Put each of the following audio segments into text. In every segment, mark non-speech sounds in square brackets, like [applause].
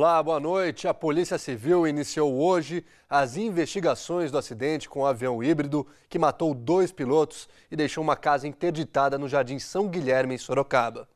Olá, boa noite. A Polícia Civil iniciou hoje as investigações do acidente com o um avião híbrido que matou dois pilotos e deixou uma casa interditada no Jardim São Guilherme, em Sorocaba.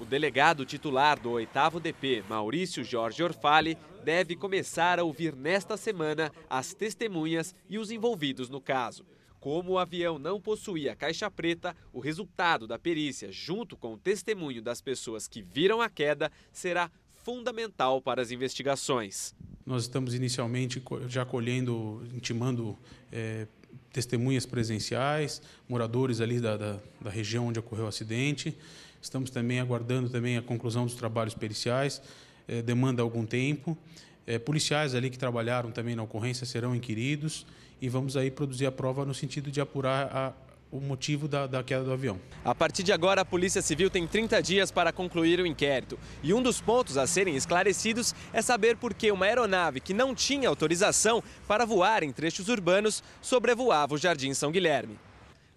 O delegado titular do 8 DP, Maurício Jorge Orfali, deve começar a ouvir nesta semana as testemunhas e os envolvidos no caso. Como o avião não possuía caixa preta, o resultado da perícia, junto com o testemunho das pessoas que viram a queda, será fundamental para as investigações. Nós estamos inicialmente já colhendo, intimando é, testemunhas presenciais, moradores ali da, da, da, região onde ocorreu o acidente. Estamos também aguardando também a conclusão dos trabalhos periciais, é, demanda algum tempo. É, policiais ali que trabalharam também na ocorrência serão inquiridos e vamos aí produzir a prova no sentido de apurar a o motivo da, da, queda do avião. A partir de agora, a Polícia Civil tem 30 dias para concluir o inquérito. E um dos pontos a serem esclarecidos é saber por que uma aeronave que não tinha autorização para voar em trechos urbanos sobrevoava o Jardim São Guilherme.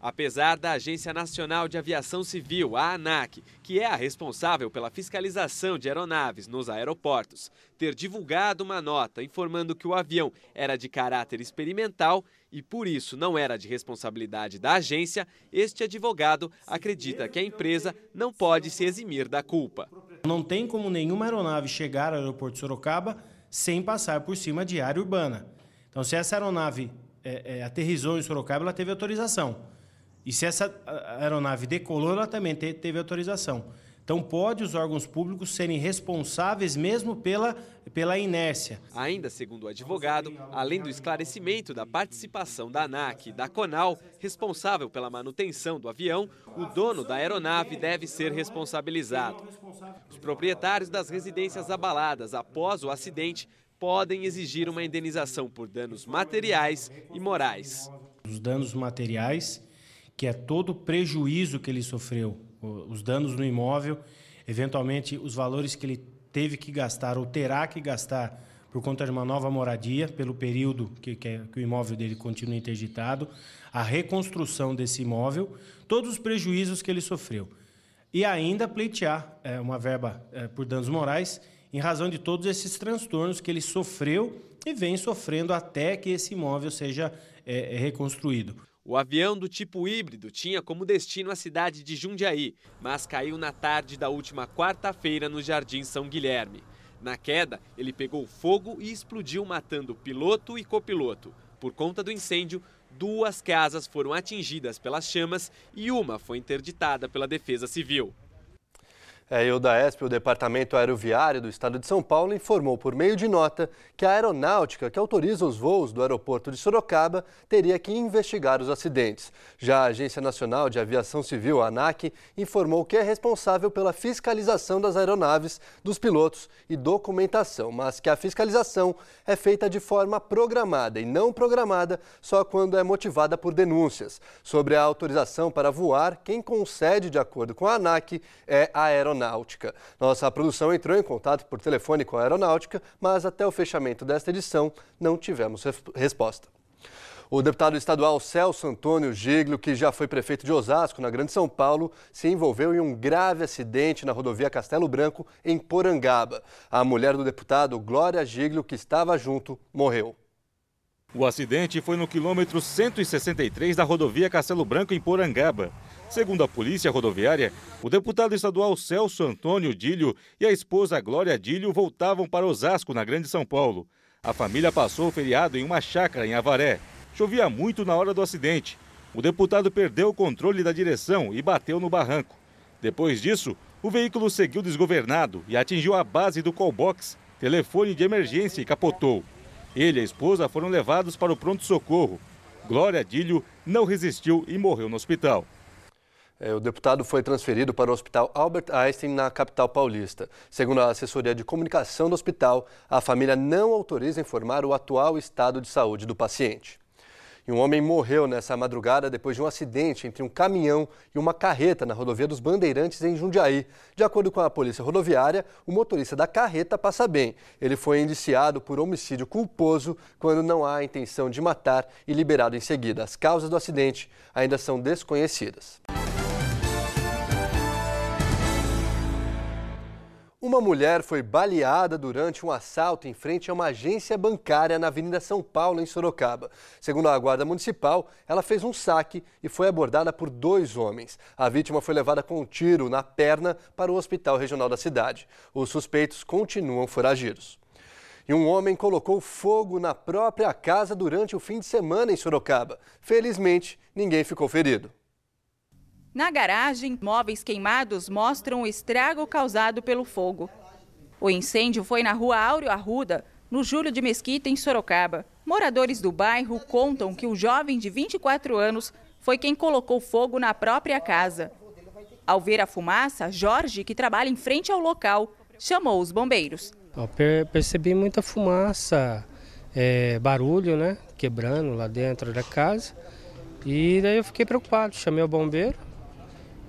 Apesar da Agência Nacional de Aviação Civil, a ANAC, que é a responsável pela fiscalização de aeronaves nos aeroportos, ter divulgado uma nota informando que o avião era de caráter experimental e por isso não era de responsabilidade da agência, este advogado acredita que a empresa não pode se eximir da culpa. Não tem como nenhuma aeronave chegar ao aeroporto de Sorocaba sem passar por cima de área urbana. Então, se essa aeronave é, é, aterrizou em Sorocaba, ela teve autorização. E se essa aeronave decolou, ela também teve autorização. Então, pode os órgãos públicos serem responsáveis mesmo pela, pela inércia. Ainda segundo o advogado, além do esclarecimento da participação da ANAC e da CONAL, responsável pela manutenção do avião, o dono da aeronave deve ser responsabilizado. Os proprietários das residências abaladas após o acidente podem exigir uma indenização por danos materiais e morais. Os danos materiais que é todo o prejuízo que ele sofreu, os danos no imóvel, eventualmente os valores que ele teve que gastar ou terá que gastar por conta de uma nova moradia, pelo período que, que, que, o imóvel dele continua interditado, a reconstrução desse imóvel, todos os prejuízos que ele sofreu. E ainda pleitear é, uma verba é, por danos morais em razão de todos esses transtornos que ele sofreu e vem sofrendo até que esse imóvel seja é, reconstruído. O avião do tipo híbrido tinha como destino a cidade de Jundiaí, mas caiu na tarde da última quarta-feira no Jardim São Guilherme. Na queda, ele pegou fogo e explodiu, matando piloto e copiloto. Por conta do incêndio, duas casas foram atingidas pelas chamas e uma foi interditada pela Defesa Civil. É, e o DAESP, o Departamento Aeroviário do Estado de São Paulo, informou por meio de nota que a aeronáutica que autoriza os voos do aeroporto de Sorocaba teria que investigar os acidentes. Já a Agência Nacional de Aviação Civil, a ANAC, informou que é responsável pela fiscalização das aeronaves, dos pilotos e documentação, mas que a fiscalização é feita de forma programada e não programada só quando é motivada por denúncias. Sobre a autorização para voar, quem concede de acordo com a ANAC é a aeronáutica aeronáutica. Nossa produção entrou em contato por telefone com a aeronáutica, mas até o fechamento desta edição não tivemos resposta. O deputado estadual Celso Antônio Giglio, que já foi prefeito de Osasco, na Grande São Paulo, se envolveu em um grave acidente na rodovia Castelo Branco, em Porangaba. A mulher do deputado, Glória Giglio, que estava junto, morreu. O acidente foi no quilômetro 163 da rodovia Castelo Branco, em Porangaba. Segundo a Polícia Rodoviária, o deputado estadual Celso Antônio Dílio e a esposa Glória Dílio voltavam para Osasco, na Grande São Paulo. A família passou o feriado em uma chácara em Avaré. Chovia muito na hora do acidente. O deputado perdeu o controle da direção e bateu no barranco. Depois disso, o veículo seguiu desgovernado e atingiu a base do callbox, telefone de emergência e capotou. Ele e a esposa foram levados para o pronto-socorro. Glória Dílio não resistiu e morreu no hospital. É, o deputado foi transferido para o Hospital Albert Einstein, na capital paulista. Segundo a assessoria de comunicação do hospital, a família não autoriza informar o atual estado de saúde do paciente. E um homem morreu nessa madrugada depois de um acidente entre um caminhão e uma carreta na rodovia dos Bandeirantes, em Jundiaí. De acordo com a polícia rodoviária, o motorista da carreta passa bem. Ele foi indiciado por homicídio culposo quando não há intenção de matar e liberado em seguida. As causas do acidente ainda são desconhecidas. Uma mulher foi baleada durante um assalto em frente a uma agência bancária na Avenida São Paulo, em Sorocaba. Segundo a Guarda Municipal, ela fez um saque e foi abordada por dois homens. A vítima foi levada com um tiro na perna para o hospital regional da cidade. Os suspeitos continuam foragidos. E um homem colocou fogo na própria casa durante o fim de semana em Sorocaba. Felizmente, ninguém ficou ferido. Na garagem, móveis queimados mostram o estrago causado pelo fogo. O incêndio foi na rua Áureo Arruda, no Júlio de Mesquita, em Sorocaba. Moradores do bairro contam que o jovem de 24 anos foi quem colocou fogo na própria casa. Ao ver a fumaça, Jorge, que trabalha em frente ao local, chamou os bombeiros. Eu percebi muita fumaça, é, barulho, né? Quebrando lá dentro da casa. E daí eu fiquei preocupado, chamei o bombeiro,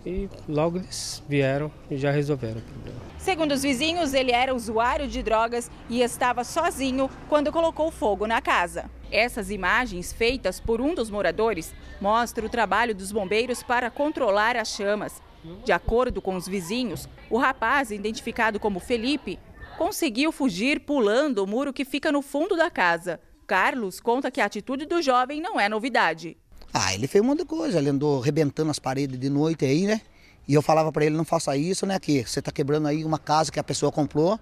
e logo eles vieram e já resolveram o problema. Segundo os vizinhos, ele era usuário de drogas e estava sozinho quando colocou fogo na casa. Essas imagens, feitas por um dos moradores, mostram o trabalho dos bombeiros para controlar as chamas. De acordo com os vizinhos, o rapaz, identificado como Felipe, conseguiu fugir pulando o muro que fica no fundo da casa. Carlos conta que a atitude do jovem não é novidade. Ah, ele fez um monte de coisa, ele andou rebentando as paredes de noite aí, né? E eu falava para ele, não faça isso, né, que você está quebrando aí uma casa que a pessoa comprou.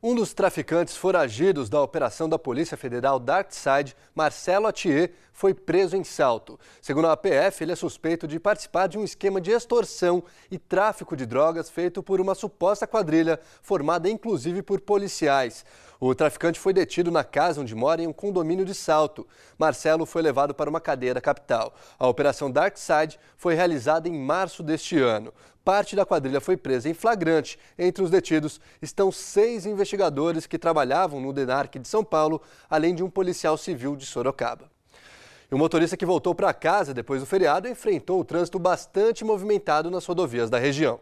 Um dos traficantes foragidos da operação da Polícia Federal Darkside, Marcelo Atier, foi preso em salto. Segundo a APF, ele é suspeito de participar de um esquema de extorsão e tráfico de drogas feito por uma suposta quadrilha, formada inclusive por policiais. O traficante foi detido na casa onde mora em um condomínio de salto. Marcelo foi levado para uma cadeia da capital. A operação Dark Side foi realizada em março deste ano. Parte da quadrilha foi presa em flagrante. Entre os detidos estão seis investigadores que trabalhavam no DENARC de São Paulo, além de um policial civil de Sorocaba. E o motorista que voltou para casa depois do feriado enfrentou o trânsito bastante movimentado nas rodovias da região.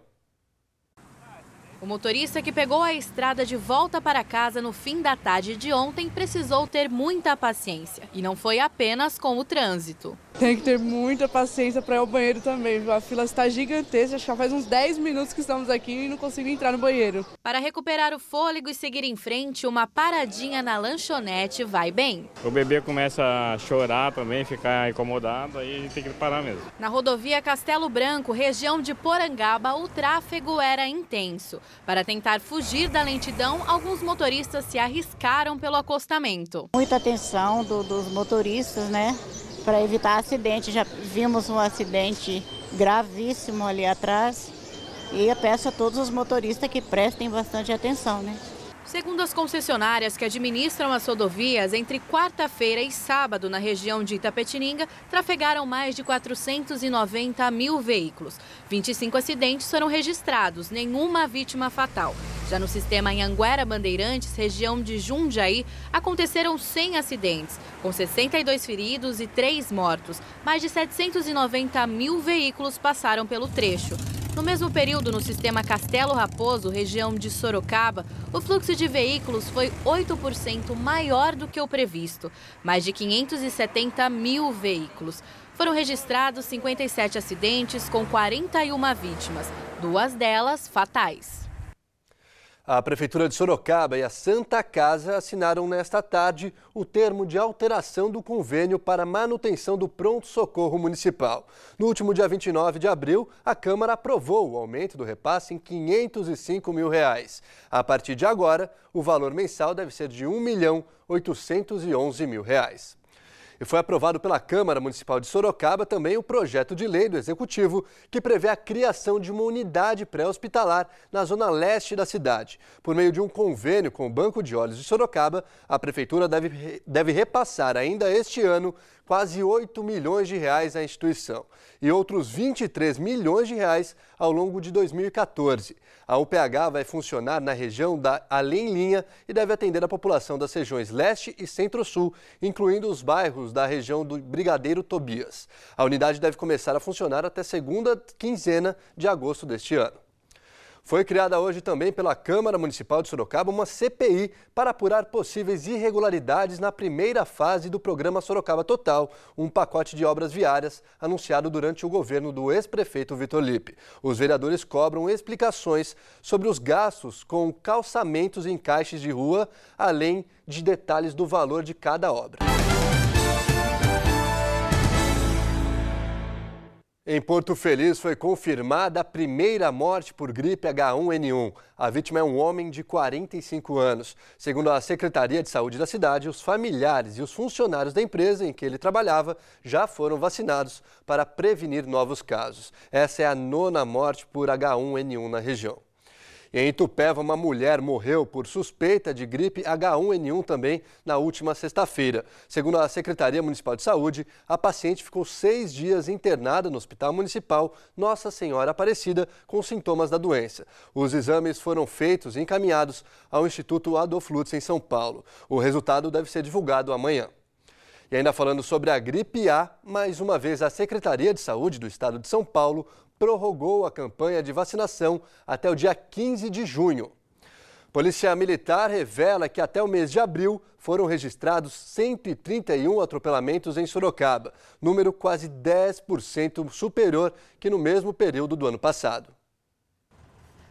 O motorista que pegou a estrada de volta para casa no fim da tarde de ontem precisou ter muita paciência. E não foi apenas com o trânsito. Tem que ter muita paciência para ir ao banheiro também, viu? A fila está gigantesca, acho que faz uns 10 minutos que estamos aqui e não consigo entrar no banheiro. Para recuperar o fôlego e seguir em frente, uma paradinha na lanchonete vai bem. O bebê começa a chorar também, ficar incomodado, aí tem que parar mesmo. Na rodovia Castelo Branco, região de Porangaba, o tráfego era intenso. Para tentar fugir da lentidão, alguns motoristas se arriscaram pelo acostamento. Muita atenção do, dos motoristas, né? para evitar acidente. Já vimos um acidente gravíssimo ali atrás. E eu peço a todos os motoristas que prestem bastante atenção, né? Segundo as concessionárias que administram as rodovias, entre quarta-feira e sábado, na região de Itapetininga, trafegaram mais de 490 mil veículos. 25 acidentes foram registrados, nenhuma vítima fatal. Já no sistema em Anguera Bandeirantes, região de Jundiaí, aconteceram 100 acidentes, com 62 feridos e 3 mortos. Mais de 790 mil veículos passaram pelo trecho. No mesmo período, no sistema Castelo Raposo, região de Sorocaba, o fluxo de veículos foi 8% maior do que o previsto, mais de 570 mil veículos. Foram registrados 57 acidentes com 41 vítimas, duas delas fatais. A Prefeitura de Sorocaba e a Santa Casa assinaram nesta tarde o termo de alteração do convênio para manutenção do pronto-socorro municipal. No último dia 29 de abril, a Câmara aprovou o aumento do repasse em R$ 505 mil. Reais. A partir de agora, o valor mensal deve ser de R$ 1 milhão 811 mil. Reais. E foi aprovado pela Câmara Municipal de Sorocaba também o projeto de lei do Executivo que prevê a criação de uma unidade pré-hospitalar na zona leste da cidade. Por meio de um convênio com o Banco de Olhos de Sorocaba, a Prefeitura deve, deve repassar ainda este ano quase 8 milhões de reais à instituição e outros 23 milhões de reais ao longo de 2014. A UPH vai funcionar na região da Além Linha e deve atender a população das regiões Leste e Centro-Sul, incluindo os bairros da região do Brigadeiro Tobias. A unidade deve começar a funcionar até segunda quinzena de agosto deste ano. Foi criada hoje também pela Câmara Municipal de Sorocaba uma CPI para apurar possíveis irregularidades na primeira fase do programa Sorocaba Total, um pacote de obras viárias anunciado durante o governo do ex-prefeito Vitor Lipe. Os vereadores cobram explicações sobre os gastos com calçamentos em caixas de rua, além de detalhes do valor de cada obra. Em Porto Feliz foi confirmada a primeira morte por gripe H1N1. A vítima é um homem de 45 anos. Segundo a Secretaria de Saúde da cidade, os familiares e os funcionários da empresa em que ele trabalhava já foram vacinados para prevenir novos casos. Essa é a nona morte por H1N1 na região. Em Itupeva, uma mulher morreu por suspeita de gripe H1N1 também na última sexta-feira. Segundo a Secretaria Municipal de Saúde, a paciente ficou seis dias internada no Hospital Municipal Nossa Senhora Aparecida com sintomas da doença. Os exames foram feitos e encaminhados ao Instituto Adolf Lutz em São Paulo. O resultado deve ser divulgado amanhã. E ainda falando sobre a gripe A, mais uma vez a Secretaria de Saúde do Estado de São Paulo prorrogou a campanha de vacinação até o dia 15 de junho. Polícia Militar revela que até o mês de abril foram registrados 131 atropelamentos em Sorocaba, número quase 10% superior que no mesmo período do ano passado.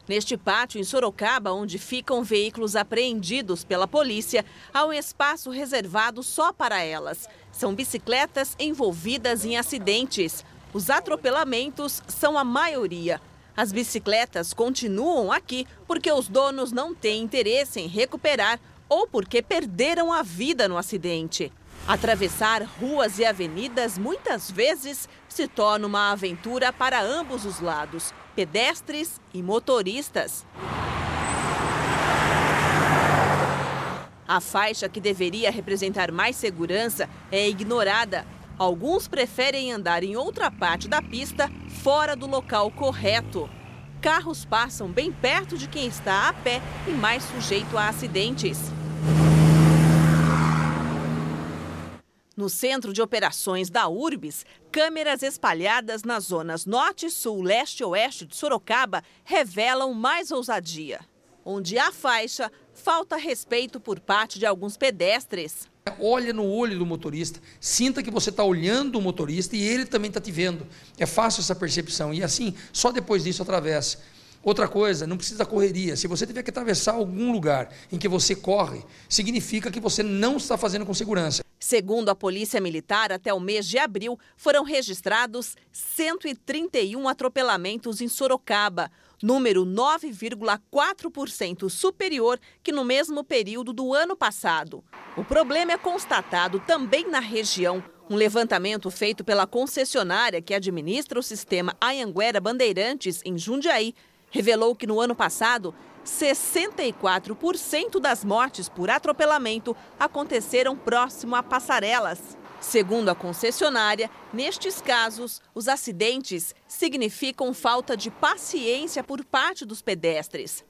Neste pátio em Sorocaba, onde ficam veículos apreendidos pela polícia, há um espaço reservado só para elas. São bicicletas envolvidas em acidentes. Os atropelamentos são a maioria. As bicicletas continuam aqui porque os donos não têm interesse em recuperar ou porque perderam a vida no acidente. Atravessar ruas e avenidas muitas vezes se torna uma aventura para ambos os lados, pedestres e motoristas. A faixa que deveria representar mais segurança é ignorada Alguns preferem andar em outra parte da pista, fora do local correto. Carros passam bem perto de quem está a pé e mais sujeito a acidentes. No centro de operações da URBS, câmeras espalhadas nas zonas norte, sul, leste e oeste de Sorocaba revelam mais ousadia. Onde há faixa, falta respeito por parte de alguns pedestres. Olha no olho do motorista, sinta que você está olhando o motorista e ele também está te vendo. É fácil essa percepção e assim, só depois disso atravessa. Outra coisa, não precisa correria. Se você tiver que atravessar algum lugar em que você corre, significa que você não está fazendo com segurança. Segundo a Polícia Militar, até o mês de abril foram registrados 131 atropelamentos em Sorocaba número 9,4% superior que no mesmo período do ano passado. O problema é constatado também na região. Um levantamento feito pela concessionária que administra o sistema Ayanguera Bandeirantes, em Jundiaí, revelou que no ano passado, 64% das mortes por atropelamento aconteceram próximo a passarelas. Segundo a concessionária, nestes casos, os acidentes significam falta de paciência por parte dos pedestres.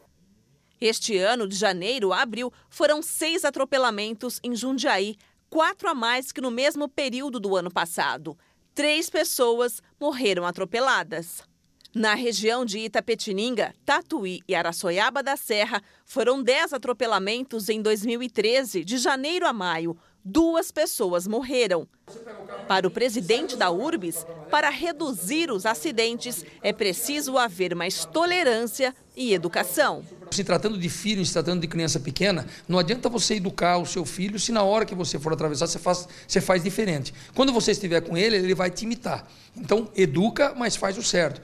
Este ano, de janeiro a abril, foram seis atropelamentos em Jundiaí, quatro a mais que no mesmo período do ano passado. Três pessoas morreram atropeladas. Na região de Itapetininga, Tatuí e Araçoiaba da Serra, foram dez atropelamentos em 2013, de janeiro a maio, duas pessoas morreram. Para o presidente da URBS, para reduzir os acidentes, é preciso haver mais tolerância e educação. Se tratando de filho, se tratando de criança pequena, não adianta você educar o seu filho se na hora que você for atravessar você faz, você faz diferente. Quando você estiver com ele, ele vai te imitar. Então, educa, mas faz o certo.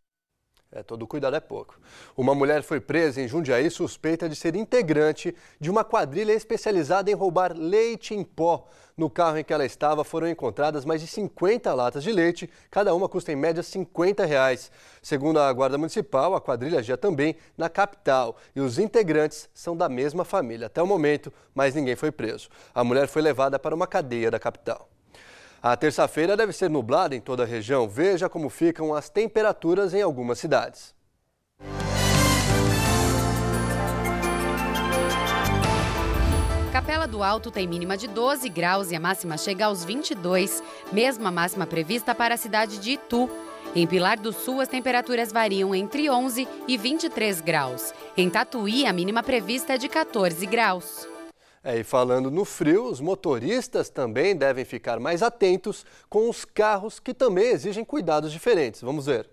É, todo cuidado é pouco. Uma mulher foi presa em Jundiaí suspeita de ser integrante de uma quadrilha especializada em roubar leite em pó. No carro em que ela estava foram encontradas mais de 50 latas de leite, cada uma custa em média 50 reais. Segundo a Guarda Municipal, a quadrilha agia também na capital e os integrantes são da mesma família. Até o momento, mais ninguém foi preso. A mulher foi levada para uma cadeia da capital. A terça-feira deve ser nublada em toda a região. Veja como ficam as temperaturas em algumas cidades. Capela do Alto tem mínima de 12 graus e a máxima chega aos 22, mesma máxima prevista para a cidade de Itu. Em Pilar do Sul, as temperaturas variam entre 11 e 23 graus. Em Tatuí, a mínima prevista é de 14 graus. É, e falando no frio, os motoristas também devem ficar mais atentos com os carros que também exigem cuidados diferentes. Vamos ver.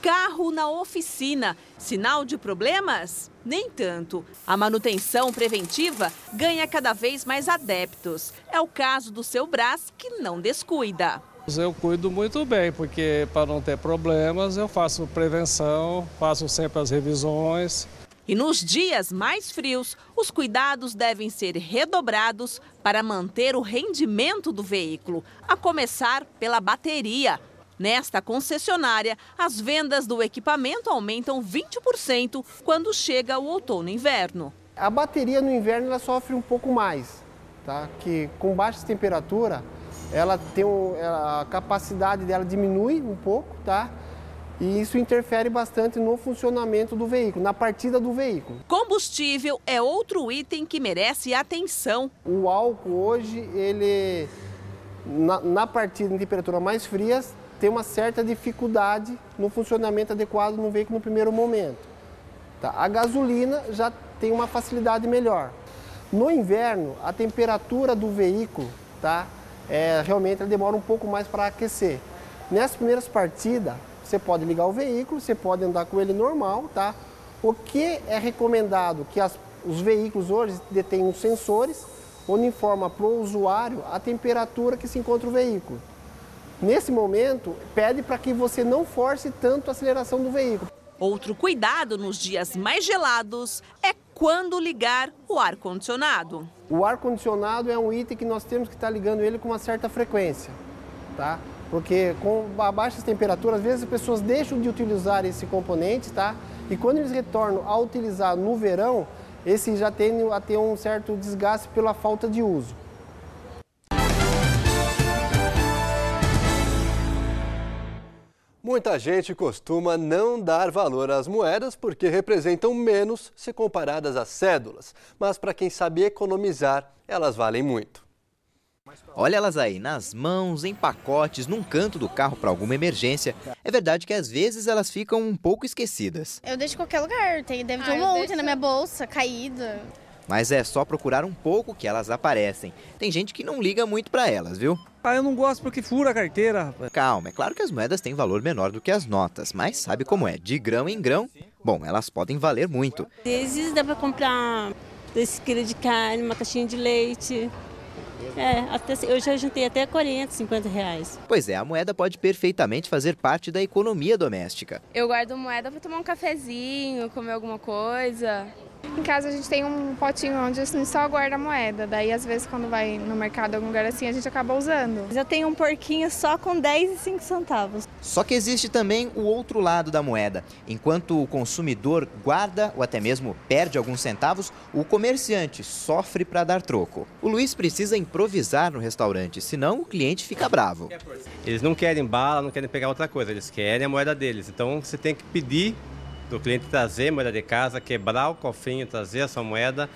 Carro na oficina. Sinal de problemas? Nem tanto. A manutenção preventiva ganha cada vez mais adeptos. É o caso do seu Brás, que não descuida. Eu cuido muito bem, porque para não ter problemas, eu faço prevenção, faço sempre as revisões. E nos dias mais frios, os cuidados devem ser redobrados para manter o rendimento do veículo, a começar pela bateria. Nesta concessionária, as vendas do equipamento aumentam 20% quando chega o outono e inverno. A bateria no inverno ela sofre um pouco mais, tá? Que com baixa temperatura, ela tem um, a capacidade dela diminui um pouco, tá? E isso interfere bastante no funcionamento do veículo, na partida do veículo. Combustível é outro item que merece atenção. O álcool hoje, ele na, na partida em temperatura mais frias, tem uma certa dificuldade no funcionamento adequado no veículo no primeiro momento. Tá? A gasolina já tem uma facilidade melhor. No inverno, a temperatura do veículo, tá? É, realmente ela demora um pouco mais para aquecer. Nessas primeiras partidas, você pode ligar o veículo, você pode andar com ele normal, tá? O que é recomendado? Que as, os veículos hoje detêm os sensores, onde informa para o usuário a temperatura que se encontra o veículo. Nesse momento, pede para que você não force tanto a aceleração do veículo. Outro cuidado nos dias mais gelados é quando ligar o ar-condicionado. O ar-condicionado é um item que nós temos que estar tá ligando ele com uma certa frequência, tá? porque com baixas temperaturas, às vezes as pessoas deixam de utilizar esse componente, tá? E quando eles retornam a utilizar no verão, esse já tem a ter um certo desgaste pela falta de uso. Muita gente costuma não dar valor às moedas porque representam menos se comparadas às cédulas, mas para quem sabe economizar, elas valem muito. Olha elas aí, nas mãos, em pacotes, num canto do carro para alguma emergência. É verdade que às vezes elas ficam um pouco esquecidas. Eu deixo em qualquer lugar, tem, deve ter ah, um monte deixo... na minha bolsa, caída. Mas é só procurar um pouco que elas aparecem. Tem gente que não liga muito para elas, viu? Ah, eu não gosto porque fura a carteira, rapaz. Calma, é claro que as moedas têm valor menor do que as notas, mas sabe como é? De grão em grão, bom, elas podem valer muito. Às vezes dá para comprar dois quilos de carne, uma caixinha de leite, é, até, eu já juntei até 40, 50 reais. Pois é, a moeda pode perfeitamente fazer parte da economia doméstica. Eu guardo moeda para tomar um cafezinho, comer alguma coisa. Em casa a gente tem um potinho onde a assim, gente só guarda moeda, daí às vezes quando vai no mercado algum lugar assim a gente acaba usando. Eu tenho um porquinho só com 10 e 5 centavos. Só que existe também o outro lado da moeda. Enquanto o consumidor guarda ou até mesmo perde alguns centavos, o comerciante sofre para dar troco. O Luiz precisa improvisar no restaurante, senão o cliente fica bravo. Eles não querem bala, não querem pegar outra coisa, eles querem a moeda deles. Então você tem que pedir do cliente trazer moeda de casa, quebrar o cofinho trazer essa moeda.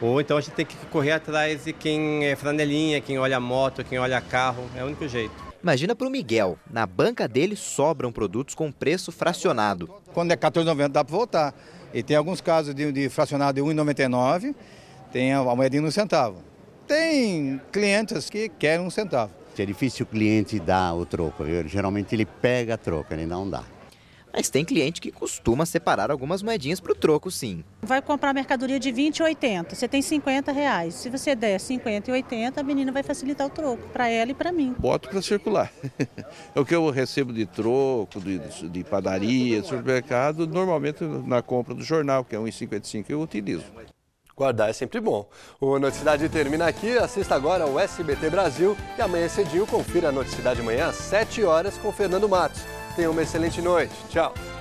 Ou então a gente tem que correr atrás de quem é franelinha, quem olha moto, quem olha carro. É o único jeito. Imagina para o Miguel. Na banca dele sobram produtos com preço fracionado. Quando é 14,90 dá para voltar. E tem alguns casos de, de fracionado de 1,99, tem a, a moedinha no centavo. Tem clientes que querem um centavo. É difícil o cliente dar o troco. Eu, geralmente ele pega a troca, ele não dá. Mas tem cliente que costuma separar algumas moedinhas para o troco, sim. Vai comprar mercadoria de 20 e 80, você tem 50 reais. Se você der 50 e 80, a menina vai facilitar o troco para ela e para mim. Boto para circular. [laughs] é o que eu recebo de troco, de, de padaria, de supermercado, normalmente na compra do jornal, que é 1,55 eu utilizo. Guardar é sempre bom. O Noticidade termina aqui, assista agora o SBT Brasil e amanhã cedinho confira a Noticidade Manhã às 7 horas com Fernando Matos. Tenha uma excelente noite. Tchau.